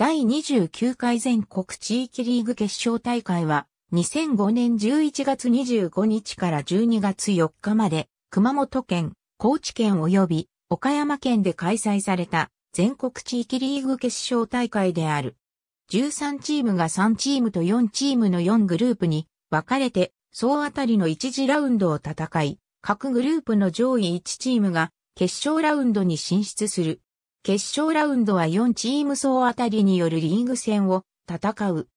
第29回全国地域リーグ決勝大会は、2005年11月25日から12月4日まで、熊本県、高知県及び岡山県で開催された全国地域リーグ決勝大会である。13チームが3チームと4チームの4グループに分かれて、総当たりの1次ラウンドを戦い、各グループの上位1チームが決勝ラウンドに進出する。決勝ラウンドは4チーム総当たりによるリーグ戦を戦う。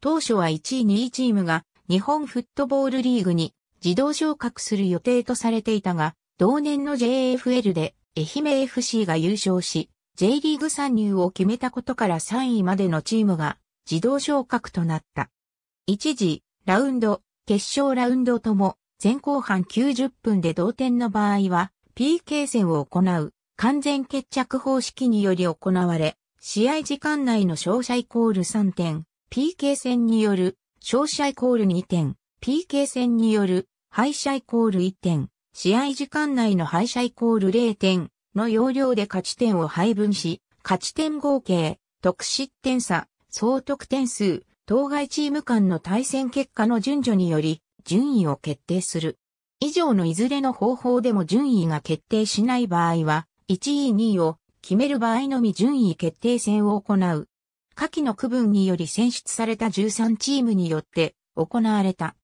当初は1位2位チームが日本フットボールリーグに自動昇格する予定とされていたが、同年の JFL で愛媛 FC が優勝し、J リーグ参入を決めたことから3位までのチームが自動昇格となった。一時、ラウンド、決勝ラウンドとも前後半90分で同点の場合は PK 戦を行う。完全決着方式により行われ、試合時間内の勝者イコール3点、PK 戦による勝者イコール2点、PK 戦による敗者イコール1点、試合時間内の敗者イコール0点の要領で勝ち点を配分し、勝ち点合計、得失点差、総得点数、当該チーム間の対戦結果の順序により順位を決定する。以上のいずれの方法でも順位が決定しない場合は、1位2位を決める場合のみ順位決定戦を行う。下記の区分により選出された13チームによって行われた。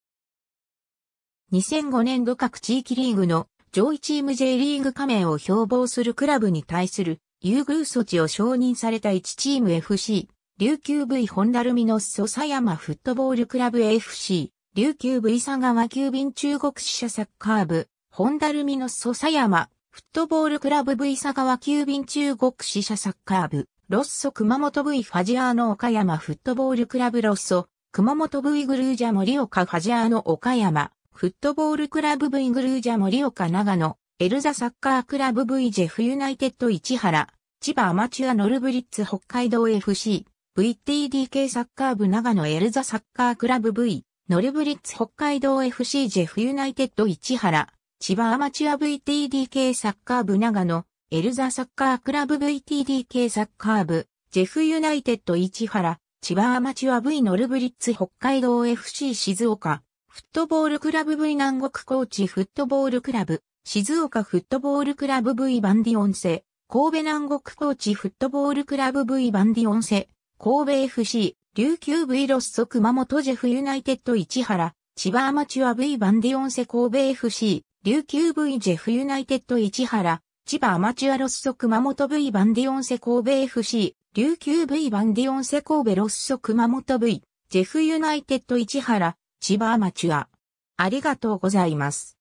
2005年度各地域リーグの上位チーム J リーグ加盟を標榜するクラブに対する優遇措置を承認された1チーム FC、琉球 V 本田ルミノスソサヤマフットボールクラブ FC、琉球 V 佐川急便中国支社サッカー部、本田ルミノスソサヤマフットボールクラブ V 佐川急便中国支社サッカー部、ロッソ熊本 V ファジアーノ岡山フットボールクラブロッソ、熊本 V グルージャ森岡ファジアーノ岡山、フットボールクラブ V グルージャ森岡長野、エルザサッカークラブ V ジェフユナイテッド市原、千葉アマチュアノルブリッツ北海道 FC、VTDK サッカー部長野エルザサッカークラブ V、ノルブリッツ北海道 FC ジェフユナイテッド市原、千葉アマチュア VTDK サッカー部長野、エルザサッカークラブ VTDK サッカー部、ジェフユナイテッド市原、千葉アマチュア V ノルブリッツ北海道 FC 静岡、フットボールクラブ V 南国高知フットボールクラブ、静岡フットボールクラブ V バンディオンセ、神戸南国高知フットボールクラブ V バンディオンセ、神戸 FC、琉球 V ロッソ熊本ジェフユナイテッド市原、千葉アマチュア V バンディオンセ神戸 FC、琉球 V ジェフユナイテッド市原、千葉アマチュアロッソ熊本 V バンディオンセ神戸 FC、琉球 V バンディオンセ神戸ロッソ熊本 V、ジェフユナイテッド市原、千葉アマチュア。ありがとうございます。